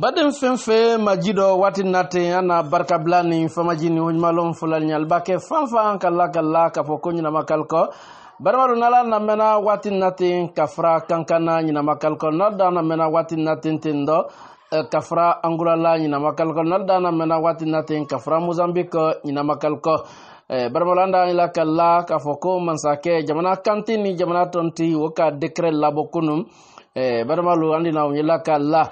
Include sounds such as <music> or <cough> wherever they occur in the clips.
baden fɛn fɛn ma ji dɔ waati nate an barika bila ni famaji ni hoɲumalon fulal ɲaliba kɛ fan fan kala kala k'a fɔ ko ɲinama kalikɔ n'ala namɛnna waati nate ka fara kankana ɲinama kalikɔ n'a waati nate ten dɔ eh, ka fara angurala ɲinama kalikɔ n'a waati nate ka fara mozambikɔ ɲinama kalikɔ eh, barabalanda la ka la k'a fɔ ko masakɛ jamana kanti ni jamana tɔnti o ka dekret labɔ kunu eh, barima an dina o ka la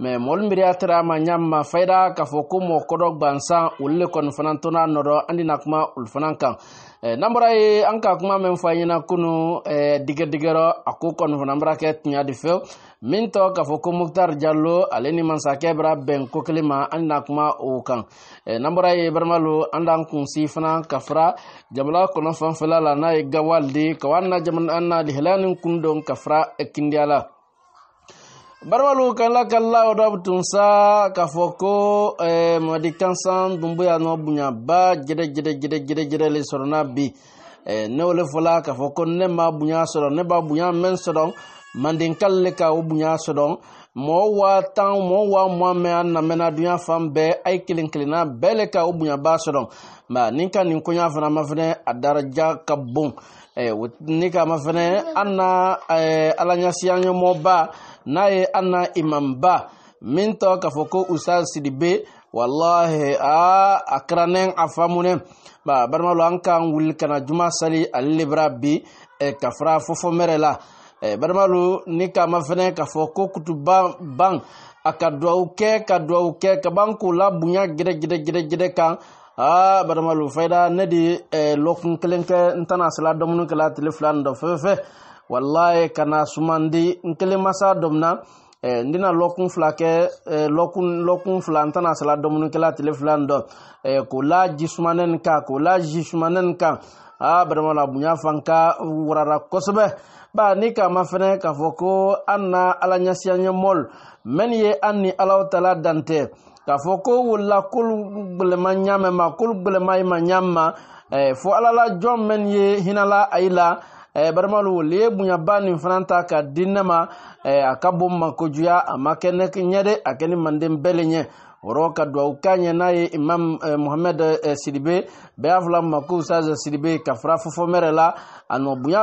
mais mol mbiri a tara nyamma fayda k'a fɔ ko mɔgɔ kɔdɔ gwansan olu le kɔni fana tona nɔrɔ an dina kuma olu fana kan n'an bɔra ye an ka kuma min fɔ an ɲɛna kunu digɛdigɛrɔ a ko kɔni fana bara kɛ tiɲa de fɛ min tɔ k'a fɔ ko muktar jalo ale ni masakɛ bara bɛn ko kelen ma an na kuma o kan n'an bɔra ye baramalo an d'an kunsi fana ka fara jamana kɔnɔ fanfɛla la n'a ye gawalidi ka wa an na jamana an na lihala ni kun don ka fara kindiyala barimalu kanla kala o dɔ tun sa k'a fɔ ko ɛɛ eh, mamadi kansan tun bɛ nɔ bonyaba gɛdɛ gɛdɛ gɛdɛ gɛdɛ gɛdɛ le sɔrɔ n'a bi ɛɛ eh, ne wale fɔla k'a fɔ ko ne ma bonya sɔrɔ ne ba bonya mɛn sɔrɔ mandenkalu le ka o bonya sɔrɔ mɔgɔ waa tan mɔgɔ waa muhamɛd an na mɛnna dunya fan bɛɛ a ye kelen kelenna bɛɛ le ka o bonyaba sɔrɔ nka nin ka nin koɲa fana ma fɛnɛ a daraja ka bon ne kama fɛnɛ an na alaɲasiya ɲɛmɔgɔba n'a ye an na imamba min tɔ k'a fɔ ko usa sidibe wallahi a a kɛra ne a faamu ne ba balimalo an k'an wuli kana juma sali ale le bara bi e, ka fara fɔfɔ mɛrɛ la Eh, balima ni k'a fɛnɛ k'a fɔ ko kutu ban ban a ka duwawu kɛ ka duwawu kɛ ka ban k'o la bonya gɛrɛ gɛrɛ gɛrɛ gɛrɛ kan aa balima fayida ne de lɔkun kelen kɛ n tɛna sila dɔmuni kɛla tile fila nin dɔ fɛfɛfɛ walayi ka na sumandi n kelen masa dɔ min n tɛna lɔkun fila kɛ lɔkun lɔkun fila n tɛna sila dɔmuni kɛla tile fila nin dɔ k'o la ji sumanɛ kan k'o la ji sumanɛ kan aa balima a bonya fan ka warara kosɛbɛ. ba ni k'a ma fɛnɛ k'a fɔ ko an na ala ɲɛsiya ɲɛmɔl mɛnni ye an ni alaw tala dantɛ k'a fɔ ko wolola k'olu gwɛlɛma ɲamɛ ma k'olu gwɛlɛma ye ma ɲam ma eh, fɔ ala la jɔn mɛnni ye hinala a yi la eh, balimalu le ye bonyaba nin fana ta ka di ne ma eh, a ka bon makojuya a ma kɛ ne ɲɛ de a kɛ ni manden bɛɛ le ɲɛ oro ka duwawu ka imam eh, mohamɛd eh, sidibe bɛɛ y'a fila ma sidibe ka fara fofomɛrɛ la a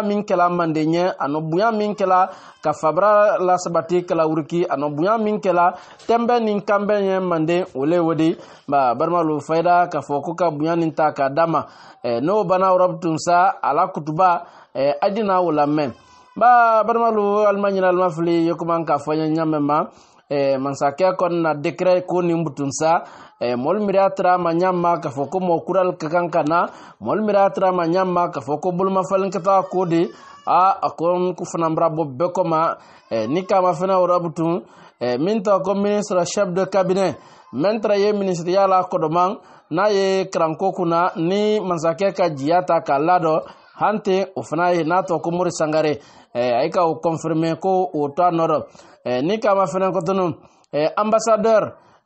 min kɛla mande ɲɛ a min kɛla ka fabara lasabati kala wuriki a nɔ min kɛla tɛnbɛ nin kanbɛ ɲɛ mande o le o de ba barimalo k'a fɔ ka bonya nin ta k'a dama eh, n'o bana rɔb sa ala kutuba eh, adina o lamɛn ba barimalo alima ɲina alima fili k'a fɔ ɲɛ Eh, mansake kon na dekre ko nin butun sa eh, mɔlu miri a ma ɲama k'a foko mo kural ka kan ka na mɔlu miri a tara ma ɲama k'a fɔ ko bolomafalinkɛta ko de a akon ku fana bara be ko ma eh, ni ma fana wora butun eh, min tɔgɔ ko ministre chef de cabinet min tara ye ya la ko do man n'a ye karanko kuna ni mansake ka jiata k'a lado hante o ye n'a to ko mori sangare eh, a ye ka o confirme ko o to noro Eh, ni kama fɛnɛ ko tunu eh, ambassadeur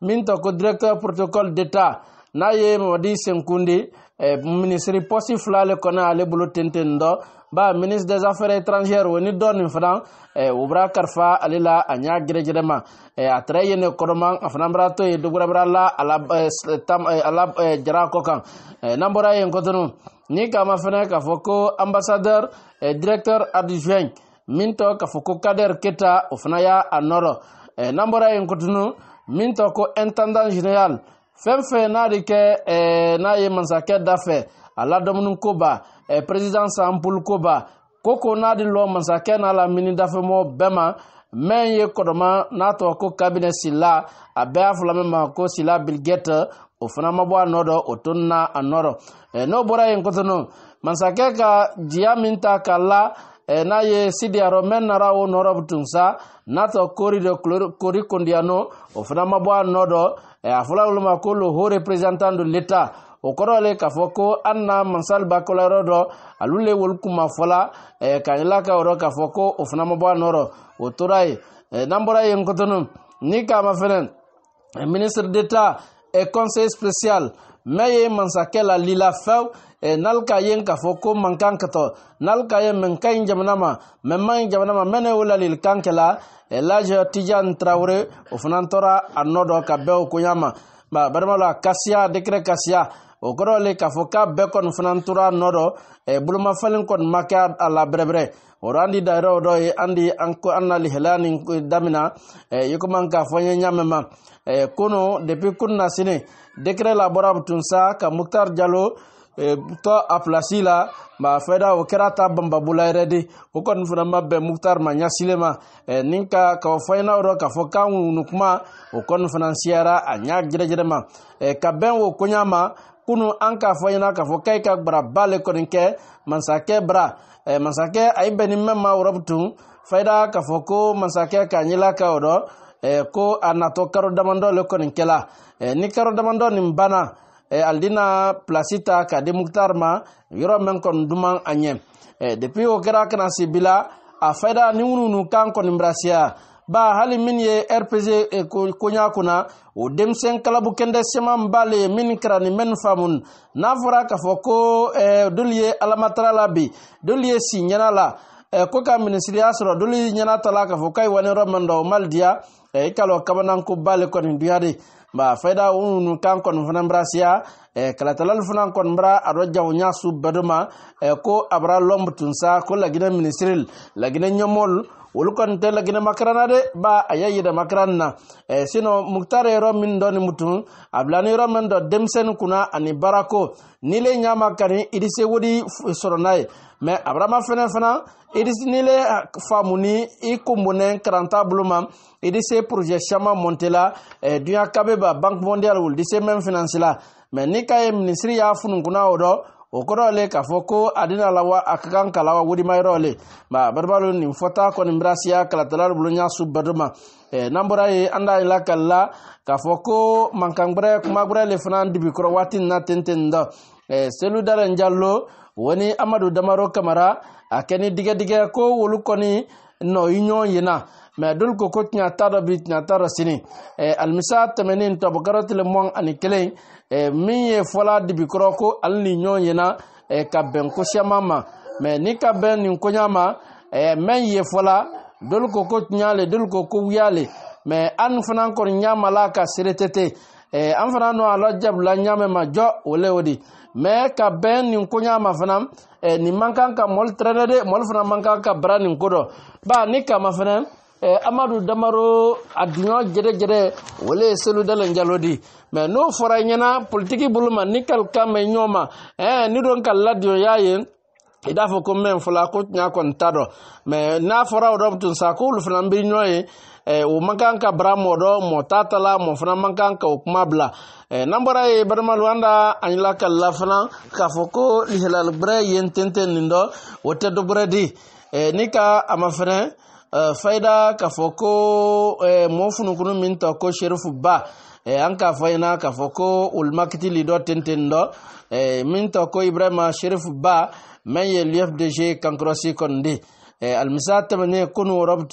min tɔg ko directeur protocole d'état n'a ye mamadi senkundi eh, ministre posi fila le kɔnɔ ale bulu tentendo ba ministre des affaires étrangères woni ni dɔ nin fana o bɔra karifa ale la a y'a gɛrɛgɛrɛ ma a tɛrɛ ye ne kɔrɔma a fana bɔra to yen dogora bɔra la ala jara kokan e n'an bɔra yen kɔtɔnɔ ni kama fana k'a fɔ ko ambassadeur directeur adjoint min to k'a fɔ ko kader keta o fana y'a a nɔrɔ eh, n'an bɔra yen kotunu min ko intendant général fɛn fɛn n'a de kɛ eh, n'a ye masakɛ da fɛ a ladɔmuni koba eh, président sanpul koba ko ko n'a di lɔ masakɛ n'a lamini dafɛmɔgɔ bɛɛ ma min ye kɔdɔma n'a tɔgɔ ko kabinɛ sila a bɛɛ y'a fila min ma ko sila bilgɛte o fana ma bɔ a nɔ dɔ o tun na a nɔ eh, n'o bɔra yen kotunu masakɛ ka diya min ta k'a la n'a ye sidiyarɔ mɛn nara o nɔrɔ tun sa n'a tɔ kori de kori kondiyano o fana ma bɔ a nɔ dɔ e a fɔla de l'état o kɔrɔ le e k'a fɔ ko an na masali bakɔlayɔrɔ dɔ alu le wolu ka yila ka k'a fɔ ko o fana ma bɔ a nɔrɔ o tora e ye ministre detat E konse special me e mansaè la li la f feuu e n’lka yen ka fo mankan kaò, n'lkae menkain jammama menman javan ma mene ula li kanke la e laje tijan traure o Fuantora a nòdo ka bè kunyama, maèmalo a Kasia dere kasia oro le ka foka bèkon Fuatura nòdo e bru ma fèlin kon make a la brebre Orandi daerodo e andi ankou anna li hella din go damina, yoko man ka foye nyamenman. eh, kono depuis kunna sini décret la bɔra tun sa ka muktar jalo eh, tɔ a plasi la ma fɛda o kɛra ta banbabula yɛrɛ de o kɔni fana ma bɛn muktar ma ɲasile ma eh, ni ka ka o fɔɲina yɔrɔ k'a fɔ kan wunu kuma o kɔni fana siyara a ɲa gɛrɛgɛrɛ ma eh, ka bɛn o koɲa ma kunu an k'a fɔ ɲɛna eh, k'a fɔ k'a ka gbara ba le kɔni kɛ masakɛ bara eh, masakɛ a ye bɛn ni mɛn ma yɔrɔ tun fayida k'a fɔ ko masakɛ k'a ɲɛla ka o dɔn Eh, ko a natɔ karo damandɔ le kɔni kɛla eh, ni karo damandɔ nin banna eh, alidina plasi ta ka di muktar ma yɔrɔ min kɔni duman a ɲɛ depuis o kɛra kana si bila a fayida ni minnu kan kɔni birasiya ba hali min ye rpg eh, koɲa kunna o denmisɛn kalabukɛndɛ seman b'ale ye min kɛra ni mɛnnu faamu n'a fɔra k'a fɔ ko eh, dolu ye alamatara la bi dolu ye si ɲɛna la eh, ko ka minisiriya sɔrɔ dolu ɲɛna ta la k'a fɔ k'a ye wani yɔrɔ min dɔ o mali diya e kalo kabanan ko bale kon duyade ba fayda wunu kan kon fana brasiya e kalatalal fana kon bra ado jaw nya su baduma e ko abra lomb sa ko lagina ministril lagina nyomol olu kɔni tɛ laginɛ makaran na dɛ ba a y'a yɛrɛ makaran na eh, sinɔ muktari yɔrɔ min dɔ ni mutu a bila ni yɔrɔ min dɔ denmisɛnnin kunna ani baarako ni le ɲama kani idise wodi sɔrɔ n'a ye mɛ abarama fɛnɛ fana idise ni le ah, faamu ni i kunbonɛ karanta bolo ma idise projet siaman monte la eh, duɲa kabe ba banque mondiale wolu dise mɛn finansi la mɛ ni ka ye minisiri y'a funukuna o dɔ o kɔrɔ le k'a fɔ ko a dina la wa a ka kan kala wa wudimayɔrɔ le ba badabalo nin fɔta kɔni birasiya kalatala bolo ɲa su badoma n'an bɔra ye an da yila kalila k'a fɔ ko mankangbɛrɛ kumagwɛrɛ le fana dibikɔrɔ waati nin na ten ten dɔ e, selu daren jalo wani amadu damaro kamara a kɛ ni digɛdigɛ ko wolu kɔni nɔ i ɲɔgɔn yen na mɛ eh, eh, eh, dul ko ko tiɲa tara bi tiɲa tara sini alimisa tɛmɛnen tabakara tile mɔn ani kelen min ye fɔla dibikɔrɔ ko ali ni ɲɔgɔn yena ka bɛn ko siyama ma mɛ ni ka bɛn nin koɲa ma mɛn ye fɔla dol ko ko tiɲa le dol ko wuya le mɛ an fana kɔni ɲama la ka seere tete an fana nɔ a lɔ jabila ɲamɛ ma jɔ o le o de mɛ ka bɛn nin koɲa ma fana nin man kan ka mɔli tɛrɛnɛ de mɔli fana man kan ka bara nin ko dɔ ba ni kama fana Eh, amadu damaro a duɲɔ jɛrɛjɛrɛ wale ye selu dalen jalo di n'o fɔra ɲɛna politiki bolo ma ni kalikan bɛ eh, ni don eh, ka ladiɲɔ y'a ye i ko mɛn fɔla ko tiɲa kɔni t'a dɔ n'a fɔra o dɔ tun sa k'olu fana bɛ ɲɔgɔn o man kan ka bara mɔ dɔ fana man o kuma bila n'an bɔra ye balimalu an da an fana k'a fɔ ko lihalali bɛrɛ ye n tɛntɛn nin dɔ o tɛ dɔ bɛrɛ di Eh, faida k'a eh, fɔ ko mɔɔ funukunu min tɔ ko sherifu ba eh, an k'a fɔ ɲɛna k'a fɔ ko olumakitili dɔ ten dɔ min tɔ ko ibrahima sherifu ba min ye lfdg kankɔrɔsi kɔni alimisa tɛmɛnen kunu wɔrɔ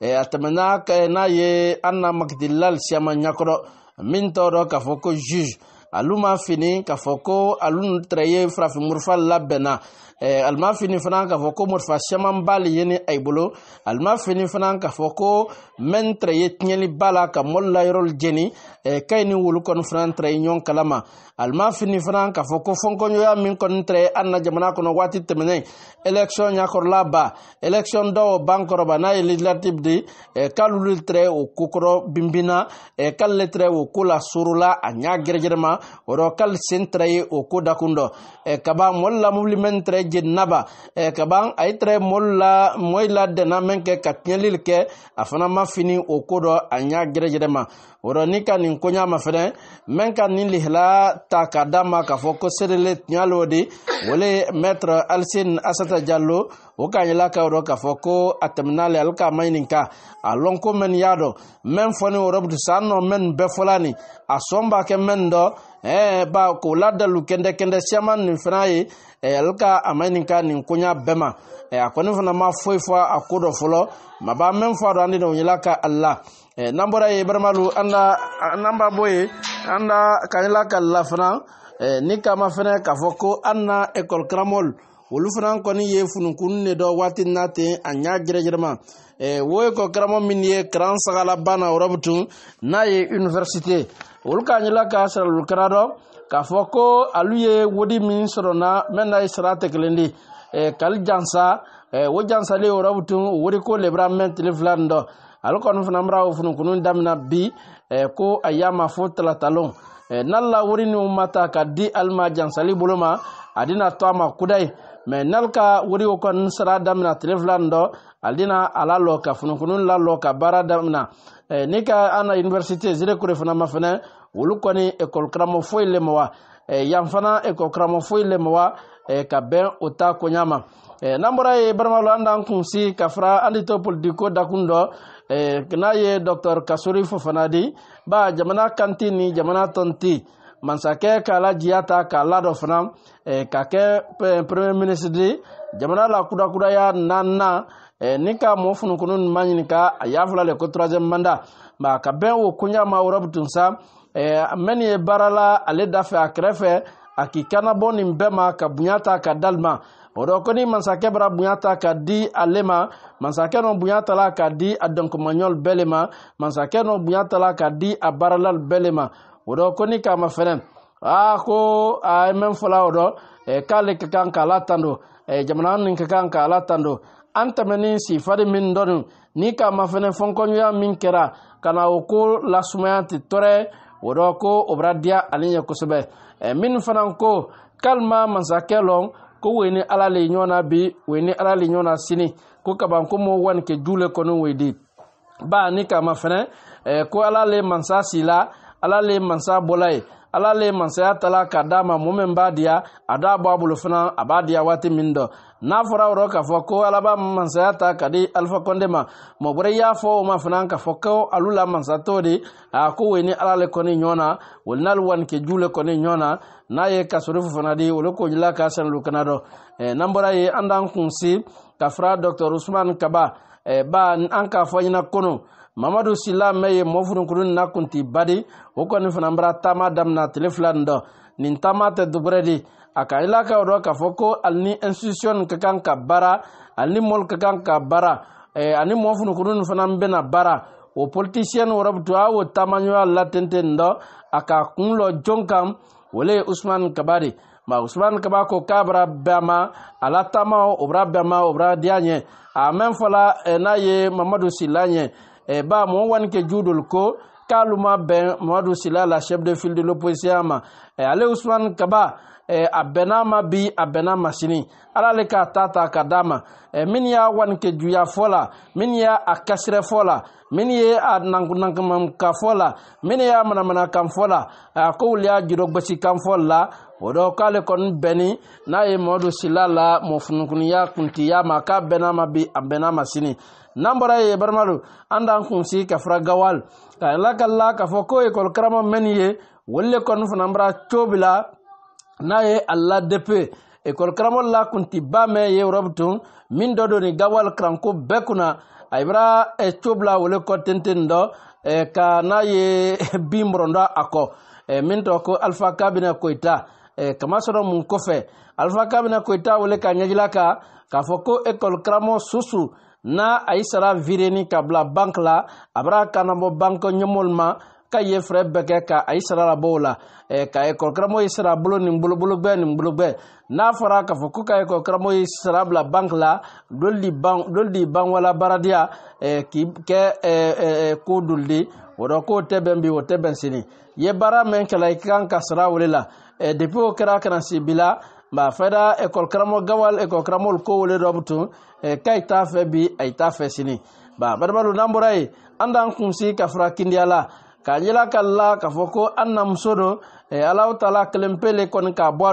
a tɛmɛna n'a ye anna makitililal siyama ɲakɔrɔ min tɔ dɔ k'a fɔ ko juge alu ma fini k'a fɔ ko alu tɛrɛ ye farafin murufa labɛnna Eh, alima fini fana k'a fɔ ko marifa caman b'ale ye a bolo alima fini fana k'a fɔ ko mɛntɛrɛ ye tiɲɛli ba la ka mɔli la yɔrɔ jeni kayi ni wulu kɔni fana tɛrɛ ye kalama alima fini fana k'a fɔ ko fɔnkɔɲɔgɔnya min kɔni tɛrɛ an na jamana kɔnɔ waati tɛmɛnen election ɲɛkɔrɔla ba election dɔw ban kɔrɔba n'a ye legislative de eh, k'alulu tɛrɛ o ko kɔrɔ binbinna eh, k'ale tɛrɛ o ko la sorola a ɲɛ gɛrɛgɛrɛ ma o rɔ k'ale sen tɛrɛ ye o ko dakun dɔ kaba mɔli la mobili mɛntɛrɛ naba eh, ka ban a ye tɛrɛ mɔlu la mɔyi la dɛnna min kɛ ka tiɲɛlili kɛ a fana ma fini o ko dɔ a y'a gɛrɛgɛrɛ ma wora ni ka nin koɲama fɛnɛ mɛn ka nin lihila ta ka da ma k'a fɔ ko serele tiɲalo de wole maître alsen asata jallo o ka ɲila ka rɔ k'a fɔ ko a tɛmɛnale ale ka maɲi ka a lɔn ko mɛn y'a dɔ mɛn fɔni wɔrɔbudu san nɔ mɛn bɛɛ fɔla ni a sɔn b'a kɛ mɛn dɔ eh, ba k'o ladalu kɛndɛkɛndɛ siyaman nin fana ye eh, ale ka a maɲi nin ka nin koɲa bɛɛ e, ma eh, a kɔni fana ma foyi fɔ a ko dɔ fɔlɔ ma men fa ande no nyala ka allah e nambora e barmalu anda namba boye anda kanyala ka fana e eh, ni kama fana ka foko anna école kramol olu fana kɔni ye funukunu de dɔ waati na ten a ɲa gɛrɛgɛrɛma eh, wo école kramɔ min ye kran sagalaba na yɔrɔ tun n'a ye université olu k'a ɲɛla ka saralu kara k'a fɔ ko alu ye wodi min sɔrɔ na mɛ n'a ye sara tɛ kelen Eh, wo jansale o rabutun o wori ko lebra mɛn tile fila nin dɔ ale kɔni fana bɛra o bi eh, ko a y'a ma fo talatalon eh, wori ni ma ka di alima jansali bolo ma to ma kuda ye mɛ wori o kɔni sara damina tile fila nin dɔ ale dina a la la lɔ ka baara damina ni ka an na université zirekure fana ma fɛnɛ olu kɔni ekɔli karamɔgɔ foyi le ma yan fana ekɔli karamɔgɔ foyi le ma ka bɛn o ta koɲa Eh, n'an bɔra ye baramalo an d'an kunsi ka fara hali to politiko dakun dɔ eh, n'a ye dɔktɔr kasori fofanadi ba jamana kanti ni jamana tɔnti masakɛ k'a lajiya ta k'a la fana eh, ka kɛ premier ministre jamana la kudakudaya nana ni ka mɔɔ funukunu ɲuman ɲinika a y'a fila le ko troisième mandat ma ka bɛn o koɲa ma europe tun sa mɛnni ye baara ale dafɛ a kɛrɛfɛ a k'i kanabɔ nin bɛɛ ma ka bonya ta ka dalima o dɔ ko ni masakɛ bara bonya ta ka di ale ma masakɛ nɔ bonya tala ka di a dɔnkumaɲɔli bɛɛ le ma masakɛ nɔ bonya tala ka di a baaralali bɛɛ le ma o dɔ ko ni k'a ma ah, fɛnɛ aa ko a ye mɛn fɔla o dɔ eh, k'ale ka kan k'ala tando eh, jamana nin ka kan k'ala tando an tɛmɛni sifari min dɔni ni k'a fɛnɛ fɔnkɔɲɔya min kɛra ka na o ko lasumaya tɛ tɔrɛ o dɔ ko o bara diya ale ɲɛ kosɛbɛ eh, minnu fana ko kalima masakɛ lɔn ko ni ala le na bi ni ala le na sini ko kaban ko mo wan ke jule kono waydi ba ni kama fana eh, ko ala le mansa sila ala le mansa bolay ala le mansaya tala ka d'a ma mun min b'a diya a d'a bɔ a bolo fana a b'a diya waati min dɔ n'a fɔra o k'a fɔ ko ala b'a mansaya ta ka di alifa kɔnde ma mɔgɔ wɛrɛ y'a fɔ o ma fana k'a fɔ ko alu la mansa t'o de a ko o ye ni ala le kɔni ɲɔgɔn na o n'ale wani kɛ ju le kɔni ɲɔgɔn na n'a ye kasori fana di olu ko jula k'a sanu kana dɔ e, ɛɛ n'an bɔra yen an t'an kun si ka fara dɔkitɛri usman kaba ɛɛ e, ba an k'a fɔ ɲɛna kɔnɔ mamadu sila mɛn ye mɔfurunkuru na kunti badi o kɔni fana bara taama damina tile fila nin dɔ nin taama tɛ duburɛ di a ka ila ka dɔ k'a fɔ ko ali ni institution ka kan ka baara ali ni mɔlu ka kan ka baara eh, ani mɔfurunkuru nin fana bɛna baara o politisiyɛn wɛrɛ bi to a y'o taamaɲɔgɔnya latente nin dɔ a ka kun lɔ jɔn kan wale ye usumani kaba de ma Usman kaba ko k'a bara bɛn a ma a la taama o bara bɛn a ma o bara di a ɲɛ a mɛn fɔla eh, n'a ye mamadu sila ɲɛ e ba mo wanke judol ko kaluma bɛn mamadu sila la chef de file de l'opposition ma e ale usman kaba e eh, a ma bi a ma sini ala le k'a ta ta ka d'a ma e min y'a wanike juya fɔ la min y'a a kasirɛ fɔ la min ye a nankunankamakan fɔ la min y'a manamanakan fɔ la a kow le y'a jurɔgbɛsikan fɔ la o dɔ k'ale kɔni bɛnni n'a ye mamadu sila la mɔfunukunya kuntiya ma k'a bɛnna ma bi a ma sini n'an bɔra ye balimalu an t'an kunsi ka fara gawal ka ala ka la k'a fɔ ko ekɔli karamɔgɔ mɛn ye olu le kɔni fana bɔra n'a ye a ladepe ekɔli karamɔgɔ la kun ti ba mɛn ye yɔrɔ min dɔ don gawal karanko bɛɛ kunna a e cobla wole kottenten ɗo e ka naye <laughs> bimro ndo ako e min to ko alpha kabina koyta e kama soɗo mum kofe alpha kabina koyta wole ka ñagila ka ka fo e ko école cramo susu n'a a yi sara vireni ka bila banki la a bara kanabɔ banki ɲɛmɔlu ma ka ye fɛɛrɛ bɛɛ kɛ ka a yi sara labɔ o la e, ka ekɔlikaramɔgɔ ye sara bolo nin bolobologbɛ nin bolobɛ n'a fɔra k'a fɔ ko ka ekɔlikaramɔgɔ ye sara bila banki la doli di ban doli di ban wala baaradiya e, k'i kɛ e, ko doli di o dɔ k'o tɛ bɛn bi o tɛ bɛn sini i ye baara min kɛla i ka kan ka sara o de la depuis o kɛra kana si bi la mba fɛda ekɔlikaramɔ gawal ekɔlikaramɔl kowole dɔ bi tun ka yi t'a fɛ bi a yi t'a fɛ sini ba badaba do n'an bɔra yen an t'an kunsi ka fara kindiya la k'a yela ka la k'a fɔ ko an na muso do alaw ta la kelen pele kɔni k'a bɔ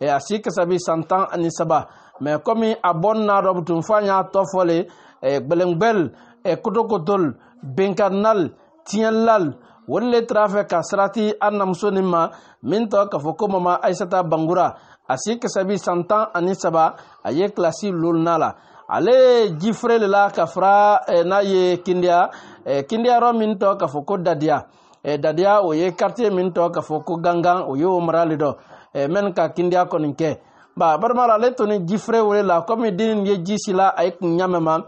dɔ a si kasabi san tan ani saba mɛ komi a bɔn n'a dɔ bi tun f'a y'a tɔ fɔle gbɛlɛngbɛl kotokotol benkarinal tiɲɛlilal wolu le tara fɛ ka sarati an namuso nin ma min tɔ k'a fɔ ko mama ayisata bangura a si kasabi san tan ani saba a ye kilasi lolina la ale ye jifere le la ka fara eh, n'a ye kindiya eh, kindiyayɔrɔ min tɔ eh, eh, k'a fɔ ko dadiya eh, dadiya o ye karitiye min tɔ k'a fɔ ko gangan o y'o marali dɔ eh, mɛni ka kindiya kɔni kɛ ba barima la ale tun ni jifere wele la komi dini ye ji si la a ye kun ɲamɛ ma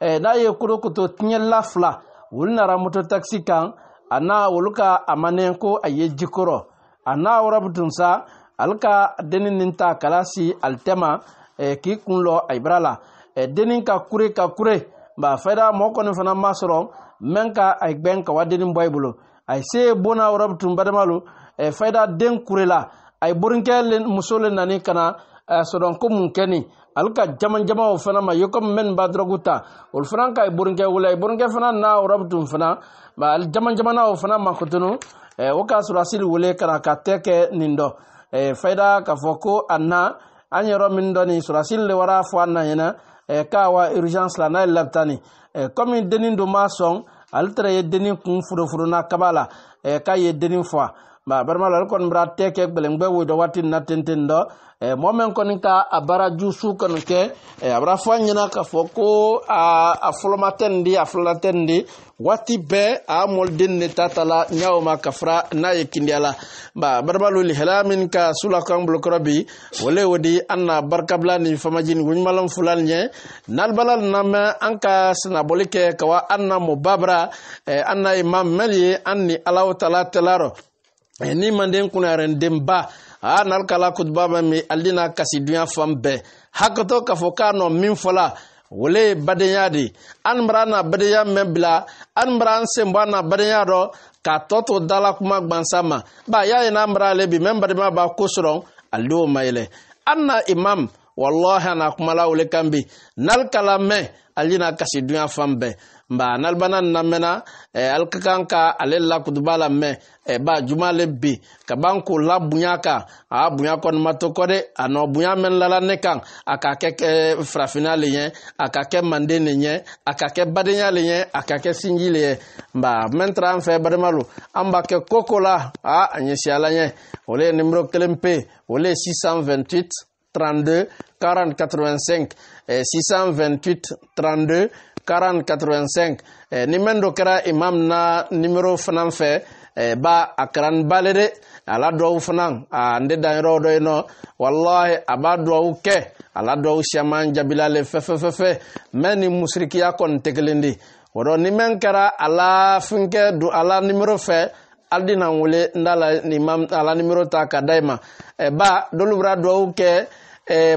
eh, n'a ye kodokoto tiɲɛlila fila olu nara moto takisi kan a na olu ka a manen ko a ye jikɔrɔ a n'a wɔrɔbu tun sa ale ka denni nin ta ka lasi alitɛma e, k'i kun lɔ ayibara la e, denni ka kure ka kure ba fayida mɔgɔ kɔni fana ma sɔrɔ mɛn ka a gbɛn ka wa denni bɔ i bolo a ye se bonna yɔrɔ tun badama lo e, fayida den kure la a ye borinkɛ muso le nani ka na sɔdɔn ko mun kɛ nin ale ka jaman jama o fana ma ye komi mɛn nin ba dɔrɔgu ta olu fana ka ye borinkɛ wula ye borinkɛ fana na yɔrɔ tun fana jaman jamana o fana ma kotonu o k'a sɔrɔ a sili wele ka na ka tɛ kɛ nin dɔ eh, fayda k'a fɔ ko a na an yɔrɔ min dɔni sɔrɔsili le wara fɔ an na ɲɛna eh, k'a wa urgence la n'a ye labitani eh, komi dennin dun b'a sɔn ale tɛrɛ ye dennin kun furufuruna kaba la eh, k'a ye dennin fɔ a ba barima la ale kɔni bɛra tɛ kɛ gbɛlɛngbɛ wo dɔ waati na tenten dɔ mɔgɔ eh, min kɔni ka a baaraju su kɔni kɛ eh, a bɛna fɔ a ɲɛna k'a fɔ ko a fɔlɔma tɛ nin de a filanan tɛ nin de waati bɛɛ a mɔliden de ta ta la ɲawo ma ka fara n'a ye kindiya la ba barabalo lihala min ka sula kan bolokɔrɔ bi wale o di an na barikabila ni famaji ni wuɲumalan fula ni ɲɛ n'alibala na mɛn an ka sinabɔli kɛ kawa an na mɔ babara eh, an na ye ma mɛli ye an ni alaw tala tɛla rɔ ni manden kunnayarɛndenba aa nalikala kutuba bɛ min ale n'a kasi dunya fan bɛɛ hakɛto k'a fɔ k'a nɔ min fɔla wole ye badenya de an bara na badenya mɛn bila an bara an sen bɔ na badenya dɔ k'a tɔ to dala kuma gbansa ma ba y'a ye n'an bara ale bi mɛ badenya b'a ko sɔrɔ ale y'o ma yɛlɛ an na imam walahi a na kumala wele kan bi nalikala mɛn hali n'a kasi dunya fan bɛɛ nba n'alibana namɛnna eh, ali ka kan ka ale lakutuba lamɛn eh, ba juma le bi ka ban k'o la bonya kan a bonya kɔni ma to kɔ dɛ a nɔ bonya mɛn lala ne kan a ka kɛ eh, farafinna le ɲɛ a ka kɛ manden le ɲɛ a ka kɛ badenya le ɲɛ a ka kɛ sinji le ɲɛ nba mɛntara an fɛ badema lo an b'a kɛ ko ko la a a ɲɛsi ala ɲɛ o le ye nimero kelen pe o le ye 628 32 40 85 628 32 40 85 eh, eh ni imam na nimero fanan fɛ eh, ba Akran kɛra de a la duwawu fana a n de danyɔrɔ dɔ yen nɔ walahi a b'a duwawu kɛ a la duwawu siyaman jabilalen fɛfɛfɛfɛ mɛ ni musirikiya kɔni tɛ kelen de o dɔ ni kɛra a la hali de na n wele n da la nin ma a la nimero ta ka da i ma ba dɔlu bɛra duwawu kɛ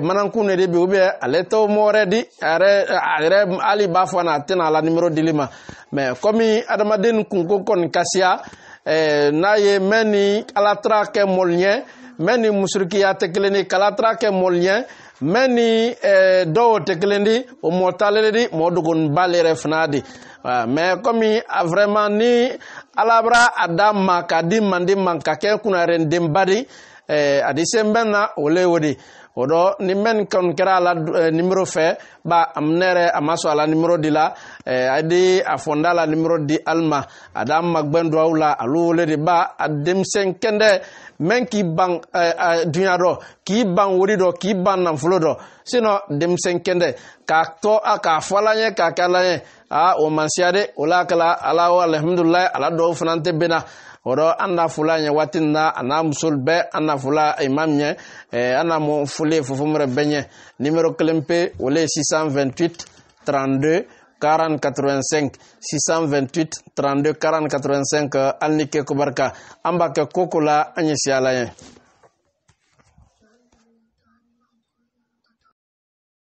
manakun de bi ubiyɛn ale t'o mɔ wɛrɛ di a yɛrɛ hali b'a fɔ a na a tɛna a la nimero dili ma mɛ kɔmi adamaden kunko kɔni kasiya n'a ye mɛ ni alatara kɛ mɔliɲɛ mɛ ni musurikiya tɛ kelen di kalatara kɛ mɔliɲɛ mɛ ni dɔw tɛ kelen di o mɔ talele di mɔ dogoninba le yɛrɛ fana di mɛ kɔmi vraiment ni alabra ada ma ka di mandi man ka kɛ kunnarenden bari eh, adisen bɛn na o le o de o dɔ ni mɛn kɔni kɛra a la eh, nimero fɛ ba ne yɛrɛ a ma sɔn a la nimero di la eh, a di a fɔnda la nimero di alima a da ma gbɛn do aw la ale wele de ba a denmisɛn kɛndɛ même k'i ban uh, eh, uh, eh, duɲa dɔ k'i ban wori dɔ k'i ban nanfolo dɔ sinɔ denmisɛn kɛndɛ k'a tɔ a k'a fɔ ala ɲɛ k'a kɛ ala ɲɛ a o man siya de o la kala ala wa alihamudulilayi ala dɔw fana tɛ bɛnna o rɔ an n'a fola ɲɛ waati nin na a n'a muso bɛɛ an n'a fola imam ɲɛ eh, an n'a mɔ foli ye fofomo yɛrɛ bɛɛ ɲɛ numéro kelen pe o le ye 628 32 40 628 32 40 85 Koubarka, ni ke kubarika